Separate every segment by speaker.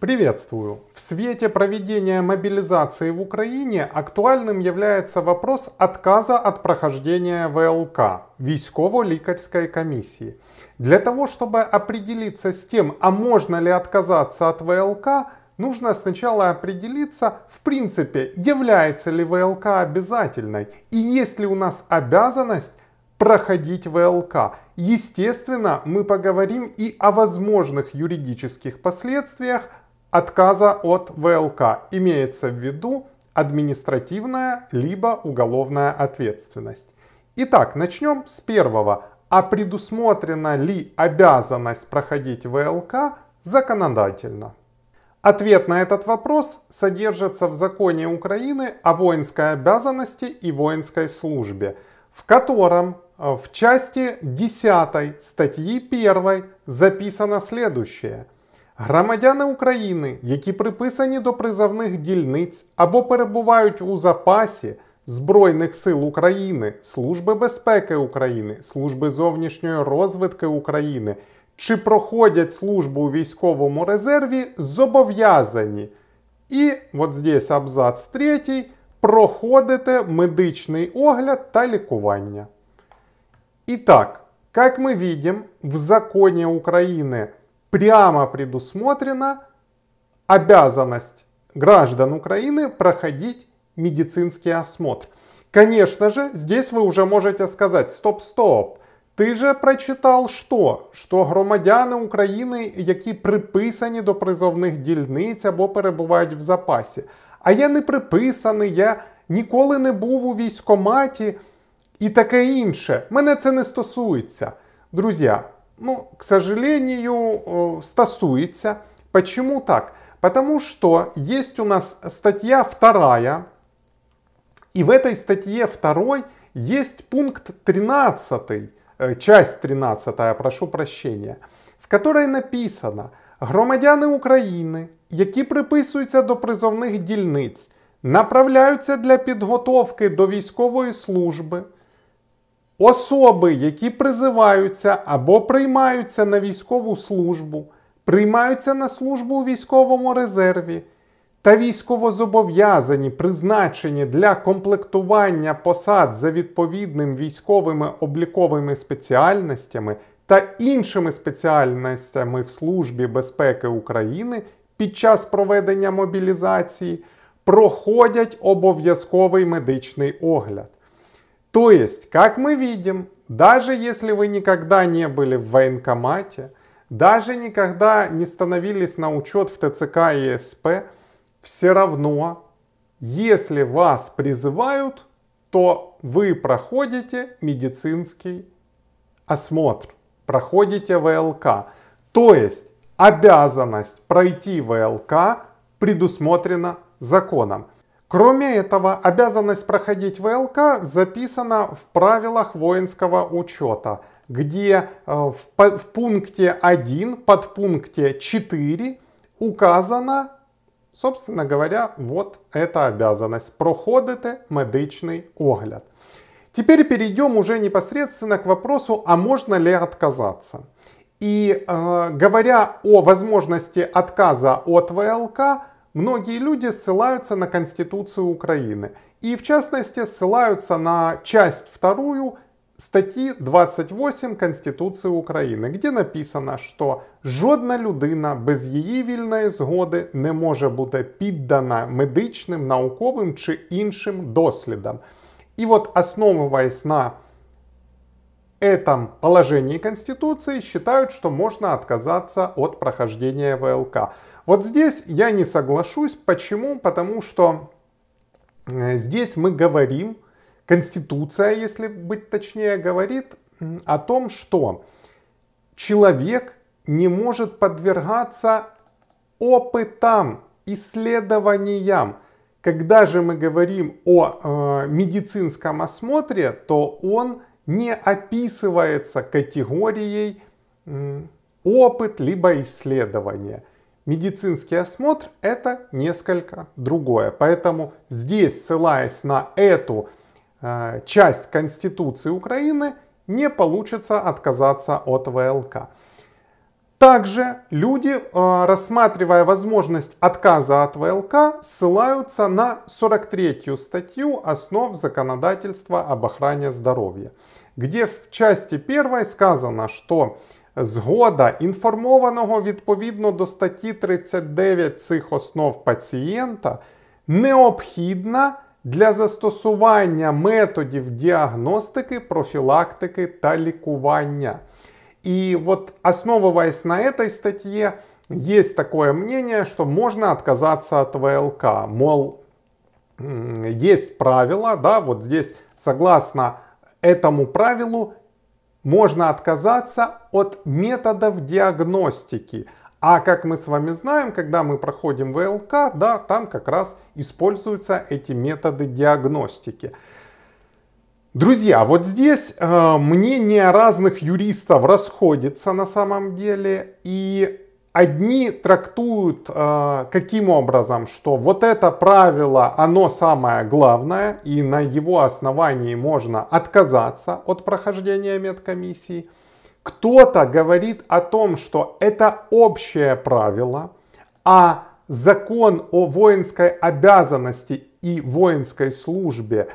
Speaker 1: Приветствую! В свете проведения мобилизации в Украине актуальным является вопрос отказа от прохождения ВЛК – військово-лікарської комиссии. Для того, чтобы определиться с тем, а можно ли отказаться от ВЛК, нужно сначала определиться, в принципе, является ли ВЛК обязательной и есть ли у нас обязанность проходить ВЛК. Естественно, мы поговорим и о возможных юридических последствиях – отказа от ВЛК. Имеется в виду административная либо уголовная ответственность. Итак, начнем с первого. А предусмотрена ли обязанность проходить ВЛК законодательно? Ответ на этот вопрос содержится в законе Украины о воинской обязанности и воинской службе, в котором э, в части 10 статьи 1 записано следующее – Громадяни України, які приписані до призовних дільниць або перебувають у запасі Збройних сил України, Служби безпеки України, Служби зовнішньої розвитки України чи проходять службу у військовому резерві, зобов'язані. І от здесь абзац 3, проходити медичний огляд та лікування. І так, як ми видим, в законі України прямо предусмотрена обязанность граждан Украины проходить медицинский осмотр. Конечно же, здесь вы уже можете сказать, стоп-стоп, Ти же прочитав, що Що громадяни України, які приписані до призовних дільниць або перебувають в запасі. А я не приписаний, я ніколи не був у військоматі і таке інше. Мене це не стосується. Друзі, ну, к сожалению, э, стасуется. Почему так? Потому что есть у нас статья вторая, и в этой статье второй есть пункт 13, э, часть 13, я прошу прощения, в которой написано «Громадяни України, які приписуються до призовних дільниць, направляються для підготовки до військової служби, Особи, які призиваються або приймаються на військову службу, приймаються на службу у військовому резерві та військовозобов'язані, призначені для комплектування посад за відповідним військовими обліковими спеціальностями та іншими спеціальностями в Службі безпеки України під час проведення мобілізації, проходять обов'язковий медичний огляд. То есть, как мы видим, даже если вы никогда не были в военкомате, даже никогда не становились на учет в ТЦК и СП, все равно, если вас призывают, то вы проходите медицинский осмотр, проходите ВЛК. То есть обязанность пройти ВЛК предусмотрена законом. Кроме этого, обязанность проходить ВЛК записана в правилах воинского учета, где э, в, в пункте 1 под пункте 4 указана, собственно говоря, вот эта обязанность. Проходите медичный огляд. Теперь перейдем уже непосредственно к вопросу, а можно ли отказаться. И э, говоря о возможности отказа от ВЛК, многие люди ссылаются на Конституцию Украины. И в частности ссылаются на часть вторую статьи 28 Конституции України, где написано, що жодна людина без її вільної згоди не може бути піддана медичним, науковим чи іншим дослідам. І от, основываясь на этом положении Конституции, считают, что можно отказаться от прохождения ВЛК. Вот здесь я не соглашусь. Почему? Потому что э, здесь мы говорим, Конституция, если быть точнее, говорит о том, что человек не может подвергаться опытам, исследованиям. Когда же мы говорим о э, медицинском осмотре, то он не описывается категорией э, опыт либо исследование. Медицинский осмотр – это несколько другое. Поэтому здесь, ссылаясь на эту э, часть Конституции Украины, не получится отказаться от ВЛК. Также люди, э, рассматривая возможность отказа от ВЛК, ссылаются на 43-ю статью «Основ законодательства об охране здоровья», где в части первой сказано, что Згода інформованого відповідно до статті 39 цих основ пацієнта необхідна для застосування методів діагностики, профілактики та лікування. І, вот основываясь на этой статье, есть такое мнение, что можно отказаться от ВЛК. Мол, есть правила, да, вот здесь согласно этому правилу можно отказаться от методов диагностики. А как мы с вами знаем, когда мы проходим ВЛК, да, там как раз используются эти методы диагностики. Друзья, вот здесь э, мнение разных юристов расходится на самом деле, и Одни трактуют э, каким образом, что вот это правило, оно самое главное, и на его основании можно отказаться от прохождения медкомиссии. Кто-то говорит о том, что это общее правило, а закон о воинской обязанности и воинской службе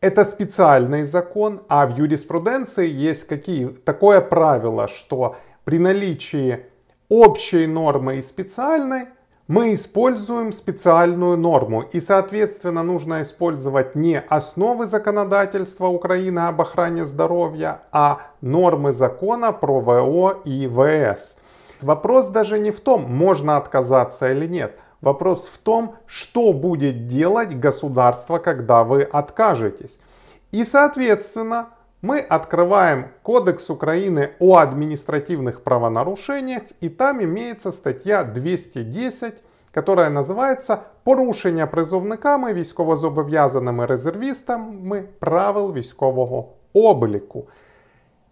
Speaker 1: это специальный закон, а в юриспруденции есть какие такое правило, что при наличии общей нормы и специальной, мы используем специальную норму. И, соответственно, нужно использовать не основы законодательства Украины об охране здоровья, а нормы закона про ВО и ВС. Вопрос даже не в том, можно отказаться или нет. Вопрос в том, что будет делать государство, когда вы откажетесь. И, соответственно, мы открываем Кодекс Украины о административных правонарушениях, и там имеется статья 210, которая називається Порушення призовниками військовозобов'язаними резервістами правил військового облику".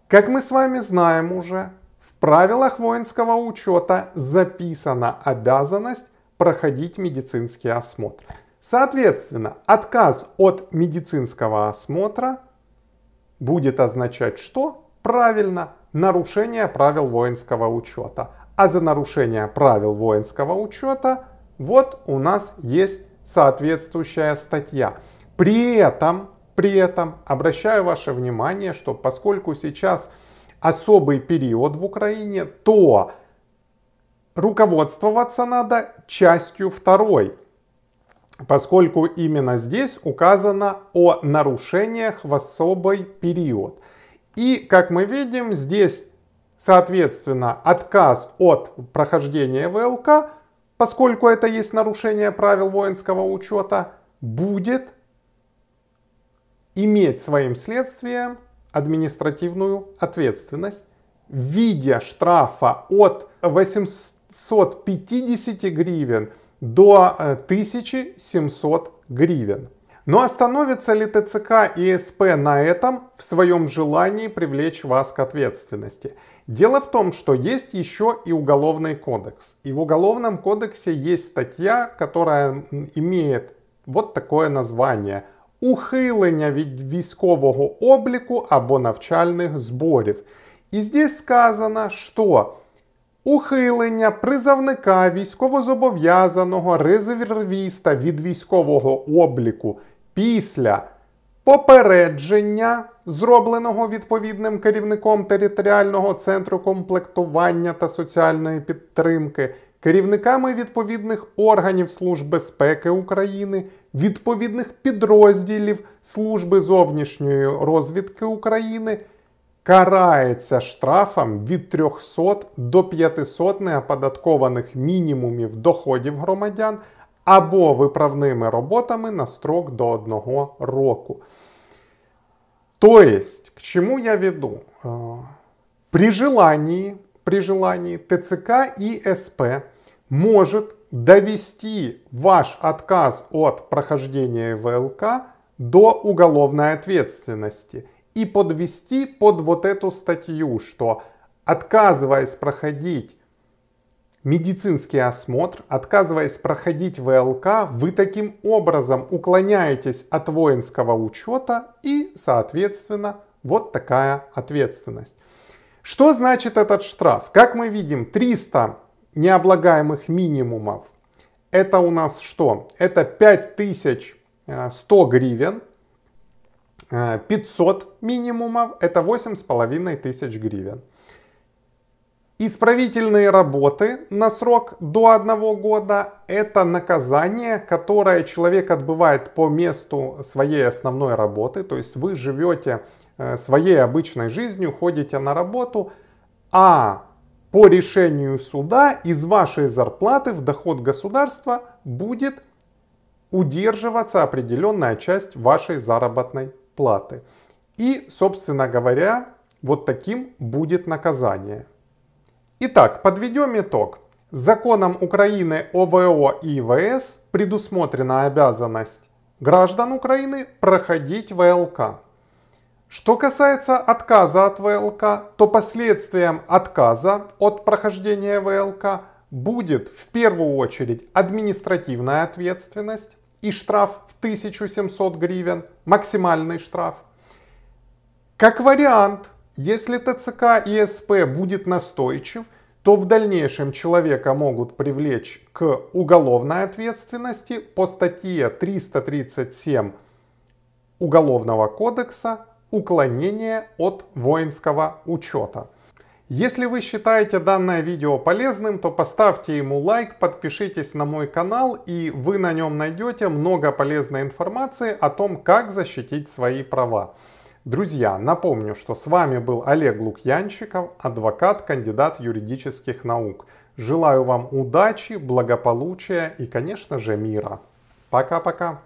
Speaker 1: Как мы с вами знаем уже, в правилах воинского учета записана обязанность проходить медицинский осмотр. Соответственно, отказ от медицинского осмотра будет означать что? Правильно, нарушение правил воинского учета. А за нарушение правил воинского учета вот у нас есть соответствующая статья. При этом, при этом обращаю ваше внимание, что поскольку сейчас особый период в Украине, то руководствоваться надо частью второй поскольку именно здесь указано о нарушениях в особый период. И, как мы видим, здесь, соответственно, отказ от прохождения ВЛК, поскольку это есть нарушение правил воинского учета, будет иметь своим следствием административную ответственность в виде штрафа от 850 гривен – до 1700 э, гривен. Но остановится ли ТЦК и СП на этом в своем желании привлечь вас к ответственности? Дело в том, что есть еще и уголовный кодекс. И в уголовном кодексе есть статья, которая имеет вот такое название – Ухилення від військового обліку або навчальних зборів. І здесь сказано, что Ухилення призовника військовозобов'язаного резервіста від військового обліку після попередження, зробленого відповідним керівником територіального центру комплектування та соціальної підтримки, керівниками відповідних органів Служби безпеки України, відповідних підрозділів Служби зовнішньої розвідки України. карається штрафом від 300 до 500 неоподаткованих мінімумів доходів громадян або виправними роботами на строк до одного року. Тобто, к чему я веду? При желании, при желании ТЦК и СП может довести ваш отказ от прохождения ВЛК до уголовной ответственности – и подвести под вот эту статью, что отказываясь проходить медицинский осмотр, отказываясь проходить ВЛК, вы таким образом уклоняетесь от воинского учета и, соответственно, вот такая ответственность. Что значит этот штраф? Как мы видим, 300 необлагаемых минимумов. Это у нас что? Это 5100 э, гривен 500 э, минимумов, это 8,5 тысяч гривен. Исправительные работы на срок до одного года – это наказание, которое человек отбывает по месту своей основной работы. То есть вы живете э, своей обычной жизнью, ходите на работу, а по решению суда из вашей зарплаты в доход государства будет удерживаться определенная часть вашей заработной платы. И, собственно говоря, вот таким будет наказание. Итак, подведем итог. Законом Украины о ВО и ВС предусмотрена обязанность граждан Украины проходить ВЛК. Что касается отказа от ВЛК, то последствием отказа от прохождения ВЛК будет в первую очередь административная ответственность, и штраф в 1700 гривен, максимальный штраф. Как вариант, если ТЦК и СП будет настойчив, то в дальнейшем человека могут привлечь к уголовной ответственности по статье 337 Уголовного кодекса «Уклонение от воинского учета». Если вы считаете данное видео полезным, то поставьте ему лайк, подпишитесь на мой канал и вы на нем найдете много полезной информации о том, как защитить свои права. Друзья, напомню, что с вами был Олег Лукьянчиков, адвокат, кандидат юридических наук. Желаю вам удачи, благополучия и, конечно же, мира. Пока-пока.